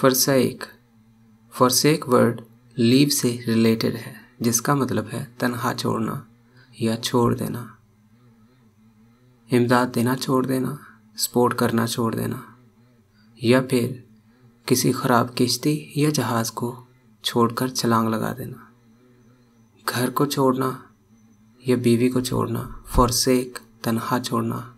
फरसेक forsake word leave से related है जिसका मतलब है तनहा छोड़ना या छोड़ देना इमदाद देना छोड़ देना सपोर्ट करना छोड़ देना या फिर किसी ख़राब किश्ती या जहाज़ को छोड़कर छलांग लगा देना घर को छोड़ना या बीवी को छोड़ना सेक तनहा छोड़ना